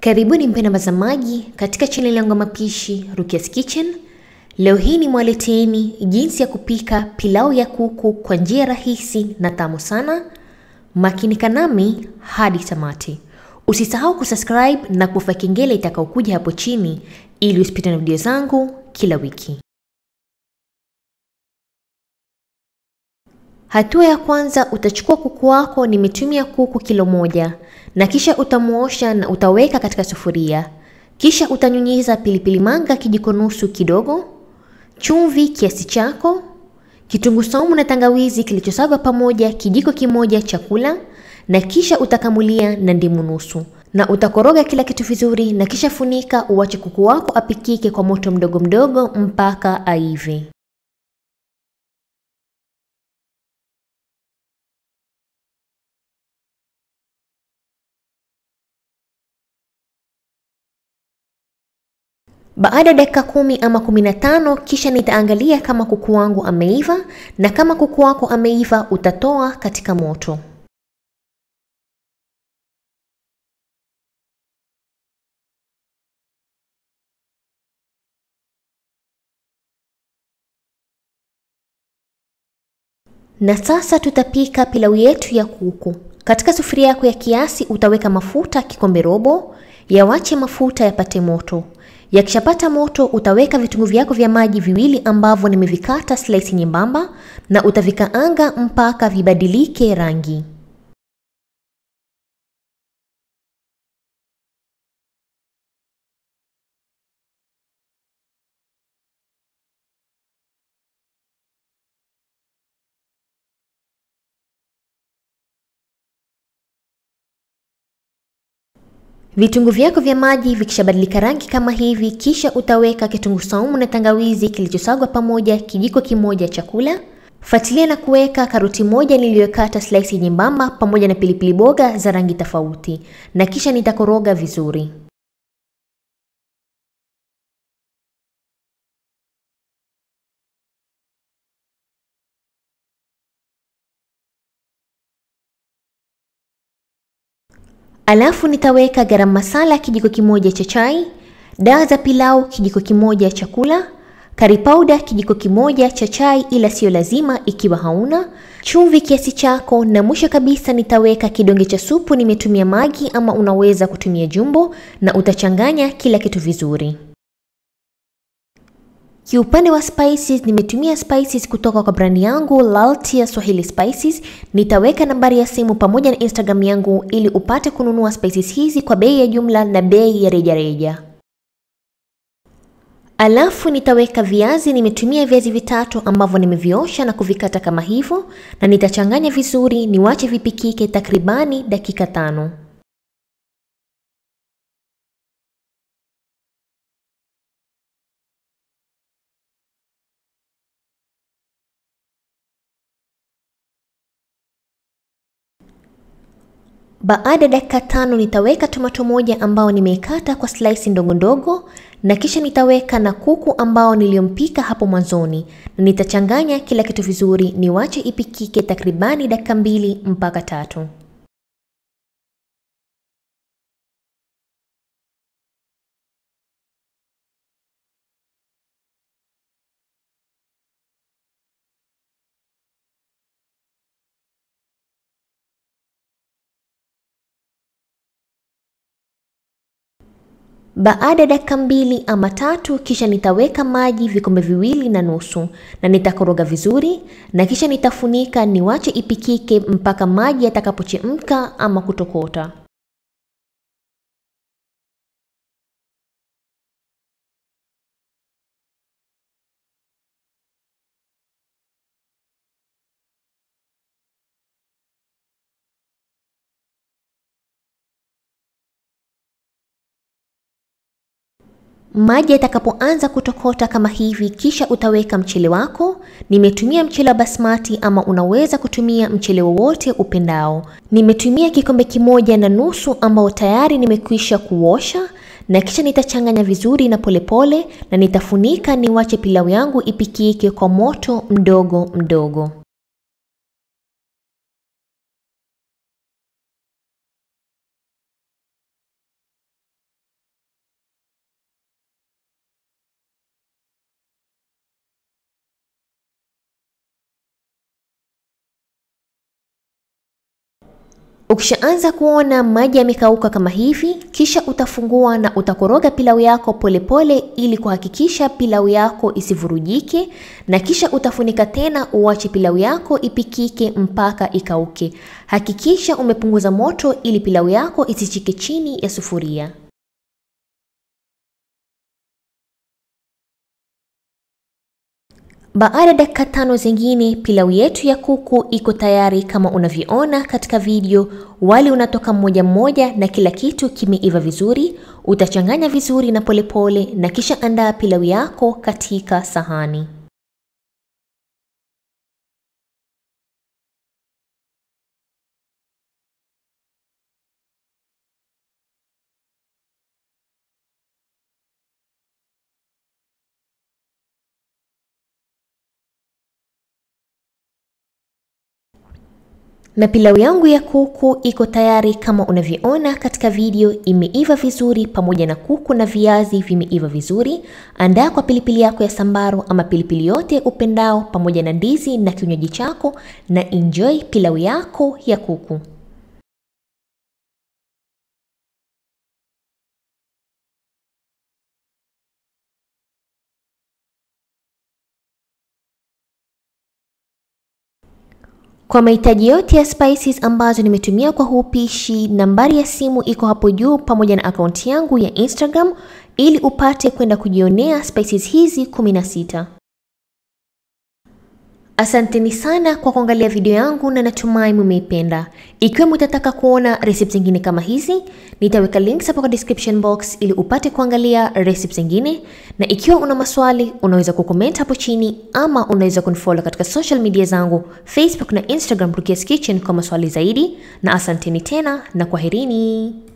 Karibuni mpenda mtazamaji katika chaneli yangu ya mapishi Rukia's Kitchen. Leo hii nimewaleteeni jinsi ya kupika pilau ya kuku kwa njia rahisi na tamu sana. Makinika nami hadi tamati. Usisahau kusubscribe na kufa kengele itakaokuja hapo chini ili usipite na video zangu kila wiki. Hatua ya kwanza utachukua kuku wako, nimetumia kuku kilo moja, na kisha utamuosha na utaweka katika sufuria. Kisha utanyunyiza pilipili manga kijiko nusu kidogo, chumvi kiasi chako, kitunguu saumu na tangawizi kilichosagwa pamoja kijiko kimoja chakula, na kisha utakamulia na ndimu nusu na utakoroga kila kitu vizuri, na kisha funika, uwache kuku wako apikike kwa moto mdogo mdogo mpaka aive. Baada ya dakika kumi ama kumi na tano kisha nitaangalia kama kuku wangu ameiva na kama kuku wako ameiva utatoa katika moto. Na sasa tutapika pilau yetu ya kuku. Katika sufuria yako ya kiasi utaweka mafuta kikombe robo, yawache mafuta yapate moto. Yakishapata moto, utaweka vitunguu vyako vya maji viwili ambavyo nimevikata slice nyembamba na utavikaanga mpaka vibadilike rangi. Vitunguu vyako vya maji vikishabadilika rangi kama hivi, kisha utaweka kitunguu saumu na tangawizi kilichosagwa pamoja kijiko kimoja chakula. Fuatilia na kuweka karoti moja niliyokata slice nyembamba pamoja na pilipili boga za rangi tofauti, na kisha nitakoroga vizuri. Alafu nitaweka garam masala kijiko kimoja cha chai, dawa za pilau kijiko kimoja cha kula, curry powder kijiko kimoja cha chai, ila siyo lazima ikiwa hauna, chumvi kiasi chako, na mwisho kabisa nitaweka kidonge cha supu. Nimetumia maji ama unaweza kutumia Jumbo, na utachanganya kila kitu vizuri. Kiupande wa spices nimetumia spices kutoka kwa brandi yangu Laltia Swahili Spices. Nitaweka nambari ya simu pamoja na Instagram yangu ili upate kununua spices hizi kwa bei ya jumla na bei ya rejareja. Alafu nitaweka viazi, nimetumia viazi vitatu ambavyo nimeviosha na kuvikata kama hivyo na nitachanganya vizuri niwache vipikike takribani dakika tano. Baada ya dakika tano nitaweka tomato moja ambao nimeikata kwa slice ndogo ndogo na kisha nitaweka na kuku ambao niliompika hapo mwanzoni na nitachanganya kila kitu vizuri niwache ipikike takribani dakika mbili mpaka tatu. Baada ya dakika mbili ama tatu, kisha nitaweka maji vikombe viwili na nusu na nitakoroga vizuri, na kisha nitafunika niwache ipikike mpaka maji yatakapochemka ama kutokota. Maji yatakapoanza kutokota kama hivi, kisha utaweka mchele wako. Nimetumia mchele wa basmati ama unaweza kutumia mchele wowote upendao. Nimetumia kikombe kimoja na nusu ambao tayari nimekwisha kuosha na kisha nitachanganya vizuri na polepole pole, na nitafunika niwache pilau yangu ipikike kwa moto mdogo mdogo. Ukishaanza kuona maji yamekauka kama hivi, kisha utafungua na utakoroga pilau yako polepole pole ili kuhakikisha pilau yako isivurujike, na kisha utafunika tena uache pilau yako ipikike mpaka ikauke. Hakikisha umepunguza moto ili pilau yako isichike chini ya sufuria. Baada ya dakika tano zingine, pilau yetu ya kuku iko tayari kama unavyoona katika video. Wali unatoka mmoja mmoja na kila kitu kimeiva vizuri. Utachanganya vizuri na polepole pole, na kisha andaa pilau yako katika sahani. Na pilau yangu ya kuku iko tayari kama unavyoona katika video, imeiva vizuri pamoja na kuku na viazi vimeiva vizuri. Andaa kwa pilipili yako ya sambaro ama pilipili yote upendao pamoja na ndizi na kinywaji chako na enjoy pilau yako ya kuku. Kwa mahitaji yote ya spices ambazo nimetumia kwa huu pishi, nambari ya simu iko hapo juu pamoja na akaunti yangu ya Instagram ili upate kwenda kujionea spices hizi 16. Asanteni sana kwa kuangalia video yangu na natumai mumeipenda. Ikiwa mutataka kuona recipes zingine kama hizi, nitaweka links hapo kwa description box ili upate kuangalia recipes zingine, na ikiwa una maswali unaweza kucomment hapo chini ama unaweza kunifollow katika social media zangu Facebook na Instagram Rukia's Kitchen kwa maswali zaidi, na asanteni tena na kwaherini.